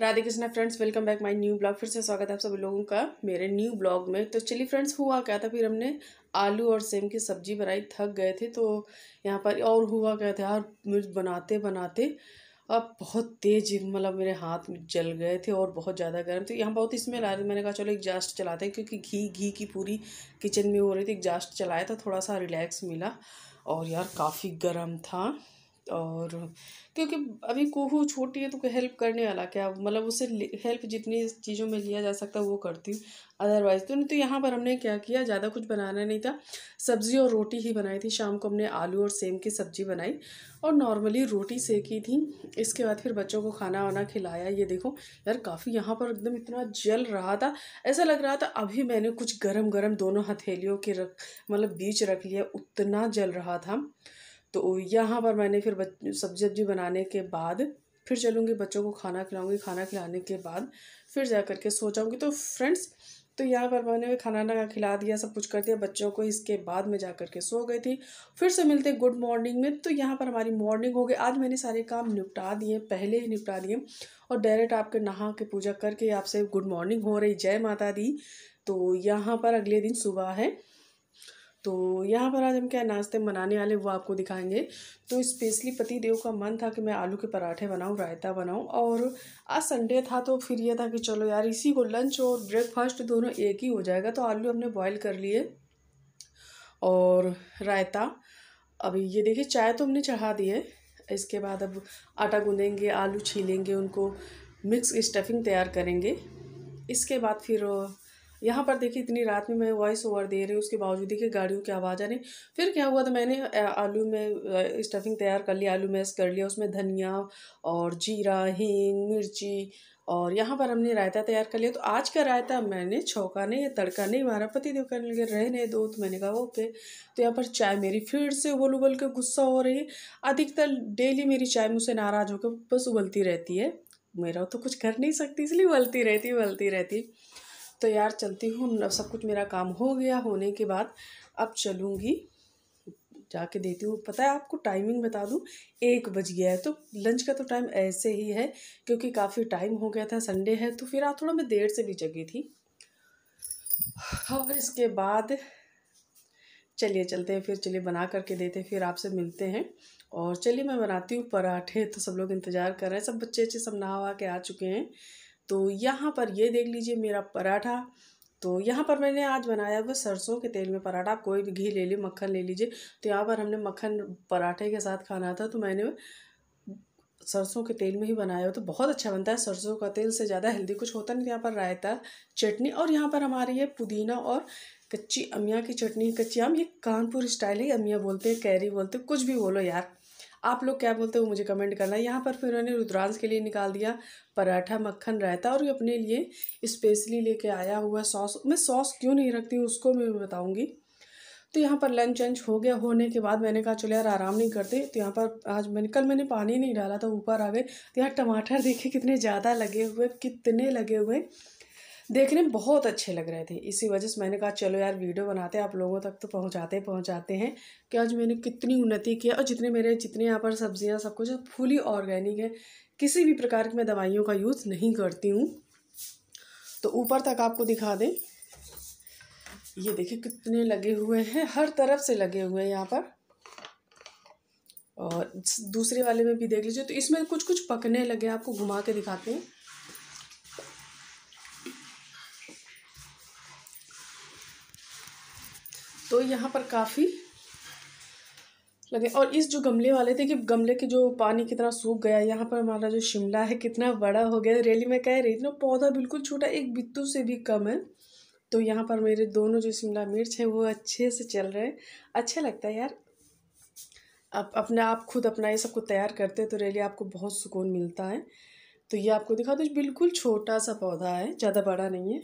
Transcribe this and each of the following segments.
Radhe Krishna friends welcome back my new blog फिर से स्वागत है आप सभी लोगों का मेरे न्यू ब्लॉग में तो चलिए फ्रेंड्स हुआ क्या था फिर हमने आलू और सेम की सब्जी बनाई थक गए थे तो यहाँ पर और हुआ क्या था यार मिर्च बनाते बनाते अब बहुत तेज मतलब मेरे हाथ में जल गए थे और बहुत ज़्यादा गर्म थे यहाँ बहुत स्मेल आ रही थी मैंने कहा चलो एग्जास्ट चलाते हैं क्योंकि घी घी की पूरी किचन में हो रही थी एग्जास्ट चलाया था थोड़ा सा रिलैक्स मिला और यार काफ़ी गर्म था और क्योंकि अभी कोहू छोटी है तो हेल्प करने वाला क्या मतलब उसे हेल्प जितनी चीज़ों में लिया जा सकता है वो करती हूँ अदरवाइज़ तो नहीं तो यहाँ पर हमने क्या किया ज़्यादा कुछ बनाना नहीं था सब्ज़ी और रोटी ही बनाई थी शाम को हमने आलू और सेम की सब्ज़ी बनाई और नॉर्मली रोटी सेकी थी इसके बाद फिर बच्चों को खाना वाना खिलाया ये देखो यार काफ़ी यहाँ पर एकदम इतना जल रहा था ऐसा लग रहा था अभी मैंने कुछ गर्म गर्म दोनों हथेलियों के रख मतलब बीच रख लिया उतना जल रहा था तो यहाँ पर मैंने फिर सब्जी वब्जी बनाने के बाद फिर चलूँगी बच्चों को खाना खिलाऊँगी खाना खिलाने के बाद फिर जा कर के सो जाऊँगी तो फ्रेंड्स तो यहाँ पर मैंने खाना ना खिला दिया सब कुछ कर दिया बच्चों को इसके बाद मैं जा कर के सो गई थी फिर से मिलते गुड मॉर्निंग में तो यहाँ पर हमारी मॉर्निंग हो गई आज मैंने सारे काम निपटा दिए पहले ही निपटा दिए और डायरेक्ट आपके नहा के पूजा करके आपसे गुड मॉर्निंग हो रही जय माता दी तो यहाँ पर अगले दिन सुबह है तो यहाँ पर आज हम क्या नाश्ते बनाने वाले वो आपको दिखाएंगे तो स्पेशली पति देव का मन था कि मैं आलू के पराठे बनाऊँ रायता बनाऊँ और आज संडे था तो फिर यह था कि चलो यार इसी को लंच और ब्रेकफास्ट दोनों एक ही हो जाएगा तो आलू हमने बॉयल कर लिए और रायता अभी ये देखिए चाय तो हमने चढ़ा दी है इसके बाद अब आटा गूँधेंगे आलू छीलेंगे उनको मिक्स स्टफिंग तैयार करेंगे इसके बाद फिर यहाँ पर देखिए इतनी रात में मैं वॉइस ओवर दे रही हूँ उसके बावजूद देखिए गाड़ियों की आवाज़ आ रही फिर क्या हुआ तो मैंने आलू में स्टफिंग तैयार कर लिया आलू मैस कर लिया उसमें धनिया और जीरा हींग मिर्ची और यहाँ पर हमने रायता तैयार कर लिया तो आज का रायता मैंने छौका नहीं या तड़का नहीं मारा पति देव करने लगे रहने दो तो मैंने कहा ओके तो यहाँ पर चाय मेरी फिर से उबल उबल के गुस्सा हो रही है अधिकतर डेली मेरी चाय मुझसे नाराज़ होकर बस उबलती रहती है मेरा तो कुछ कर नहीं सकती इसलिए उबलती रहती उबलती रहती तो यार चलती हूँ सब कुछ मेरा काम हो गया होने के बाद अब चलूँगी जाके देती हूँ पता है आपको टाइमिंग बता दूँ एक बज गया है तो लंच का तो टाइम ऐसे ही है क्योंकि काफ़ी टाइम हो गया था संडे है तो फिर आप थोड़ा मैं देर से भी जगी थी और इसके बाद चलिए चलते हैं फिर चलिए बना करके देते हैं फिर आपसे मिलते हैं और चलिए मैं बनाती हूँ पराठे तो सब लोग इंतज़ार कर रहे हैं सब बच्चे अच्छे सब नहा के आ चुके हैं तो यहाँ पर ये देख लीजिए मेरा पराठा तो यहाँ पर मैंने आज बनाया हुआ सरसों के तेल में पराठा आप कोई भी घी ले लीजिए मक्खन ले लीजिए तो यहाँ पर हमने मक्खन पराठे के साथ खाना था तो मैंने सरसों के तेल में ही बनाया हो तो बहुत अच्छा बनता है सरसों का तेल से ज़्यादा हेल्दी कुछ होता नहीं तो यहाँ पर रायता चटनी और यहाँ पर हमारी है पुदीना और कच्ची अमिया की चटनी कच्ची आम ये कानपुर स्टाइल है अमिया बोलते हैं कैरी बोलते हैं कुछ भी बोलो यार आप लोग क्या बोलते हो मुझे कमेंट करना यहाँ पर फिर उन्होंने रुद्रांश के लिए निकाल दिया पराठा मक्खन रायता और ये अपने लिए स्पेशली लेके आया हुआ सॉस मैं सॉस क्यों नहीं रखती हूँ उसको मैं बताऊँगी तो यहाँ पर लंच वंच हो गया होने के बाद मैंने कहा चलो यार आराम नहीं करते तो यहाँ पर आज मैंने कल मैंने पानी नहीं डाला था ऊपर आ गए तो यहाँ टमाटर देखे कितने ज़्यादा लगे हुए कितने लगे हुए देखने में बहुत अच्छे लग रहे थे इसी वजह से मैंने कहा चलो यार वीडियो बनाते हैं आप लोगों तक तो पहुंचाते पहुंचाते हैं कि आज मैंने कितनी उन्नति की और जितने मेरे जितने यहाँ पर सब्जियाँ सब कुछ फुली ऑर्गेनिक है किसी भी प्रकार की मैं दवाइयों का यूज़ नहीं करती हूँ तो ऊपर तक आपको दिखा दें ये देखिए कितने लगे हुए हैं हर तरफ से लगे हुए हैं यहाँ पर और दूसरे वाले में भी देख लीजिए तो इसमें कुछ कुछ पकने लगे आपको घुमा के दिखाते हैं तो यहाँ पर काफ़ी लगे और इस जो गमले वाले थे कि गमले के जो पानी कितना सूख गया यहाँ पर हमारा जो शिमला है कितना बड़ा हो गया रैली में कह रही थी ना पौधा बिल्कुल छोटा एक बित्तू से भी कम है तो यहाँ पर मेरे दोनों जो शिमला मिर्च हैं वो अच्छे से चल रहे हैं अच्छा लगता है यार आप अपने आप खुद अपना ये सबको तैयार करते हैं तो रैली आपको बहुत सुकून मिलता है तो ये आपको दिखा दो तो बिल्कुल छोटा सा पौधा है ज़्यादा बड़ा नहीं है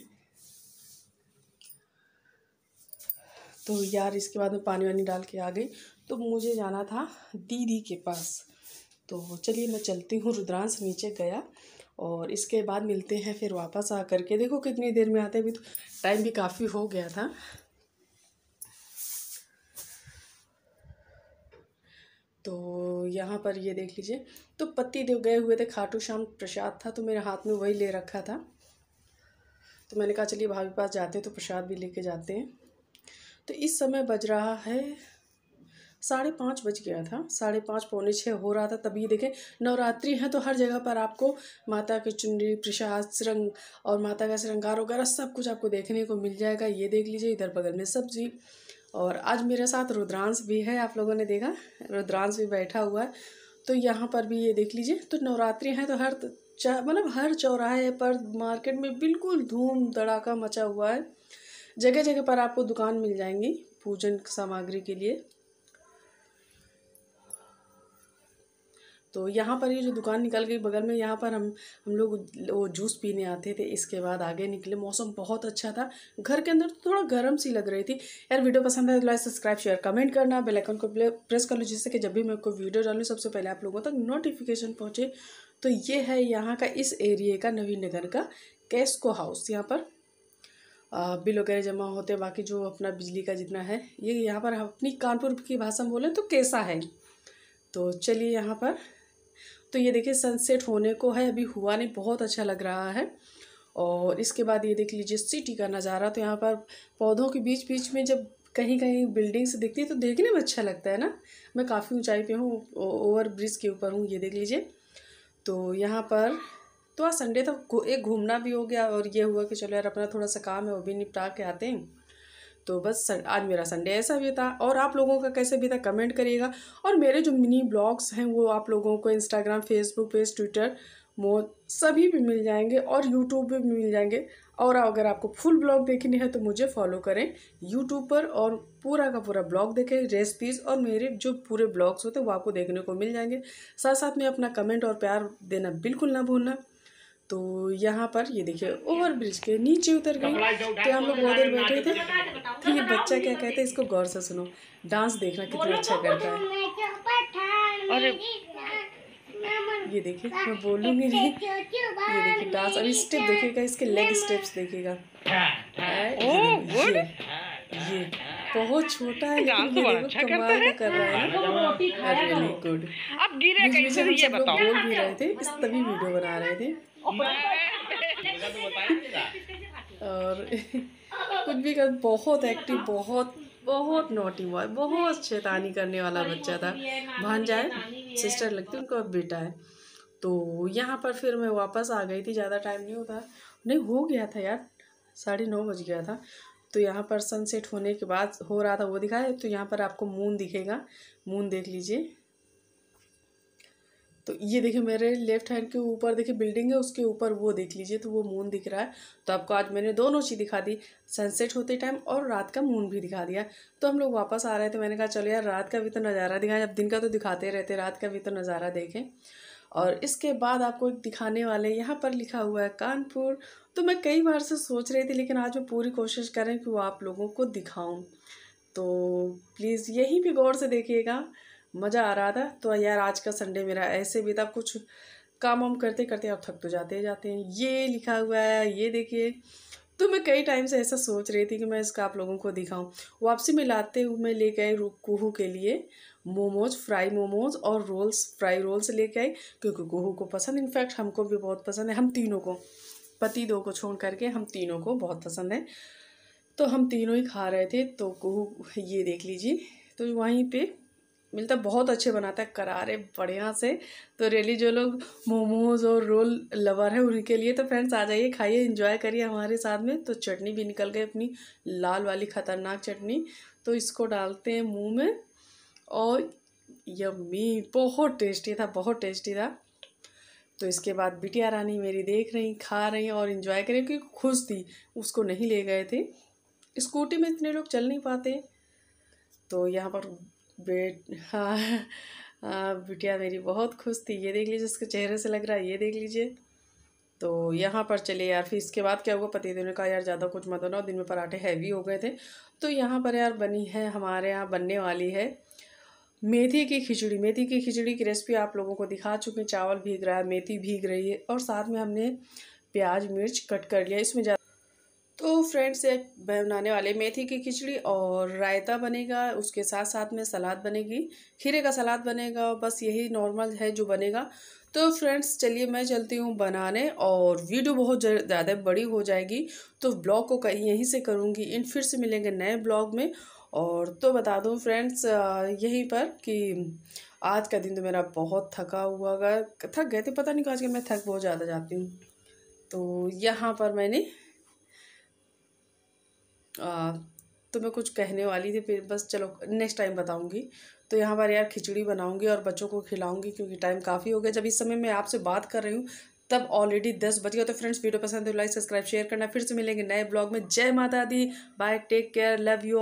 तो यार इसके बाद में पानी वानी डाल के आ गई तो मुझे जाना था दीदी के पास तो चलिए मैं चलती हूँ रुद्रांश नीचे गया और इसके बाद मिलते हैं फिर वापस आ करके देखो कितनी देर में आते हैं अभी तो टाइम भी काफ़ी हो गया था तो यहाँ पर ये देख लीजिए तो पति देव गए हुए थे खाटू श्याम प्रसाद था तो मेरे हाथ में वही ले रखा था तो मैंने कहा चलिए भाभी पास जाते हैं तो प्रसाद भी लेके जाते हैं तो इस समय बज रहा है साढ़े पाँच बज गया था साढ़े पाँच पौने छः हो रहा था तभी देखें नवरात्रि है तो हर जगह पर आपको माता की चुनरी प्रसाद श्रृंग और माता का श्रृंगार वगैरह सब कुछ आपको देखने को मिल जाएगा ये देख लीजिए इधर बगल में सब्जी और आज मेरे साथ रुद्रांश भी है आप लोगों ने देखा रुद्रांश भी बैठा हुआ है तो यहाँ पर भी ये देख लीजिए तो नवरात्रि है तो हर मतलब हर चौराहे पर मार्केट में बिल्कुल धूम धड़ाका मचा हुआ है जगह जगह पर आपको दुकान मिल जाएंगी पूजन सामग्री के लिए तो यहाँ पर ये जो दुकान निकल गई बगल में यहाँ पर हम हम लोग वो जूस पीने आते थे इसके बाद आगे निकले मौसम बहुत अच्छा था घर के अंदर तो थोड़ा गर्म सी लग रही थी यार वीडियो पसंद आए तो लाइक सब्सक्राइब शेयर कमेंट करना बेल आइकन को प्रेस कर लो जिससे कि जब भी मैं कोई वीडियो डालूँ सबसे पहले आप लोगों तक नोटिफिकेशन पहुँचे तो ये है यहाँ का इस एरिए का नवीन नगर का कैस्को हाउस यहाँ पर बिल वगैरह जमा होते हैं बाकी जो अपना बिजली का जितना है ये यहाँ पर अपनी कानपुर की भाषा में बोलें तो कैसा है तो चलिए यहाँ पर तो ये देखिए सनसेट होने को है अभी हुआ नहीं बहुत अच्छा लग रहा है और इसके बाद ये देख लीजिए सिटी का नज़ारा तो यहाँ पर पौधों के बीच बीच में जब कहीं कहीं बिल्डिंग्स दिखती है तो देखने में अच्छा लगता है ना मैं काफ़ी ऊंचाई पे हूँ ओवर ब्रिज के ऊपर हूँ ये देख लीजिए तो यहाँ पर तो आज संडे तो एक घूमना भी हो गया और ये हुआ कि चलो यार अपना थोड़ा सा काम है वो भी निपटा के आते हैं तो बस आज मेरा संडे ऐसा भी था और आप लोगों का कैसे भी था कमेंट करिएगा और मेरे जो मिनी ब्लॉग्स हैं वो आप लोगों को इंस्टाग्राम फेसबुक पेज ट्विटर मो सभी भी मिल जाएंगे और यूट्यूब पर भी मिल जाएंगे और अगर आपको फुल ब्लॉग देखनी है तो मुझे फॉलो करें यूट्यूब पर और पूरा का पूरा ब्लॉग देखें रेसिपीज़ और मेरे जो पूरे ब्लॉग्स होते हैं वो आपको देखने को मिल जाएंगे साथ साथ में अपना कमेंट और प्यार देना बिल्कुल ना भूलना तो यहाँ पर ये देखिए ओवर ब्रिज के नीचे उतर गई तो हम लोग बहुत देर बैठे थे तो ये बच्चा क्या कहते हैं इसको गौर से सुनो डांस देखना कितना अच्छा तो करता है और ये देखिए मैं बोलूँगी नहीं ये देखिए डांस अभी स्टेप देखिएगा इसके लेग स्टेप्स देखिएगा हाँ, हाँ, हाँ, ये बहुत छोटा है लेकिन ये तो देखो अच्छा कमाल का कर रहा है गुड तो अब गिरे कैसे ये बताओ बोल भी रहे थे इस तभी वीडियो बना रहे थे और कुछ भी कर बहुत एक्टिव बहुत बहुत नोटी बॉय बहुत शैतानी करने वाला बच्चा था भांजा है सिस्टर लगती उनका बेटा है तो यहाँ पर फिर मैं वापस आ गई थी ज़्यादा टाइम नहीं होता नहीं हो गया था यार साढ़े नौ बज गया था तो यहाँ पर सनसेट होने के बाद हो रहा था वो दिखाया तो यहाँ पर आपको मून दिखेगा मून देख लीजिए तो ये देखिए मेरे लेफ्ट हैंड के ऊपर देखिए बिल्डिंग है उसके ऊपर वो देख लीजिए तो वो मून दिख रहा है तो आपको आज मैंने दोनों चीज़ दिखा दी सनसेट होते टाइम और रात का मून भी दिखा दिया तो हम लोग वापस आ रहे थे मैंने कहा चलो यार रात का भी तो नज़ारा दिखाएं अब दिन का तो दिखाते रहते रात का भी तो नज़ारा देखें और इसके बाद आपको एक दिखाने वाले यहाँ पर लिखा हुआ है कानपुर तो मैं कई बार से सोच रही थी लेकिन आज मैं पूरी कोशिश करें कि वो आप लोगों को दिखाऊँ तो प्लीज़ यहीं भी गौर से देखिएगा मज़ा आ रहा था तो यार आज का संडे मेरा ऐसे भी था कुछ काम वाम करते करते आप थक तो जाते ही जाते हैं ये लिखा हुआ है ये देखिए तो मैं कई टाइम से ऐसा सोच रही थी कि मैं इसका आप लोगों को दिखाऊं वापसी में लाते हुए मैं ले गए कोहू के लिए मोमोज फ्राई मोमोज और रोल्स फ्राई रोल्स लेके आई क्योंकि कोहू को पसंद इनफैक्ट हमको भी बहुत पसंद है हम तीनों को पति दो को छोड़ करके हम तीनों को बहुत पसंद है तो हम तीनों ही खा रहे थे तो कोहू ये देख लीजिए तो वहीं पर मिलता है बहुत अच्छे बनाता है करारे बढ़िया से तो रियली जो लोग मोमोज और रोल लवर है उनके लिए तो फ्रेंड्स आ जाइए खाइए इंजॉय करिए हमारे साथ में तो चटनी भी निकल गई अपनी लाल वाली ख़तरनाक चटनी तो इसको डालते हैं मुंह में और यम्मी बहुत टेस्टी था बहुत टेस्टी था तो इसके बाद बिटिया रानी मेरी देख रही खा रही और इन्जॉय करें क्योंकि खुश थी उसको नहीं ले गए थे स्कूटी में इतने लोग चल नहीं पाते तो यहाँ पर बेट हाँ, हाँ बिटिया मेरी बहुत खुश थी ये देख लीजिए इसके चेहरे से लग रहा है ये देख लीजिए तो यहाँ पर चले यार फिर इसके बाद क्या हुआ पति देव ने कहा यार ज़्यादा कुछ मत बनाओ दिन में पराठे हैवी हो गए थे तो यहाँ पर यार बनी है हमारे यहाँ बनने वाली है मेथी की खिचड़ी मेथी की खिचड़ी की रेसिपी आप लोगों को दिखा चुके हैं चावल भीग रहा है मेथी भीग रही है और साथ में हमने प्याज मिर्च कट कर लिया इसमें ज़्यादा फ्रेंड्स से बनाने वाले मेथी की खिचड़ी और रायता बनेगा उसके साथ साथ में सलाद बनेगी खीरे का सलाद बनेगा बस यही नॉर्मल है जो बनेगा तो फ्रेंड्स चलिए मैं चलती हूँ बनाने और वीडियो बहुत ज़्यादा बड़ी हो जाएगी तो ब्लॉग को कहीं यहीं से करूँगी इन फिर से मिलेंगे नए ब्लॉग में और तो बता दूँ फ्रेंड्स यहीं पर कि आज का दिन तो मेरा बहुत थका हुआ गया थक गए थे पता नहीं कहा मैं थक बहुत ज़्यादा जाती हूँ तो यहाँ पर मैंने तो मैं कुछ कहने वाली थी फिर बस चलो नेक्स्ट टाइम बताऊँगी तो यहाँ पर यार खिचड़ी बनाऊँगी और बच्चों को खिलाऊँगी क्योंकि टाइम काफ़ी हो गया जब इस समय मैं आपसे बात कर रही हूँ तब ऑलरेडी दस बज गया तो फ्रेंड्स वीडियो पसंद है लाइक सब्सक्राइब शेयर करना फिर से मिलेंगे नए ब्लॉग में जय माता दी bye take care love you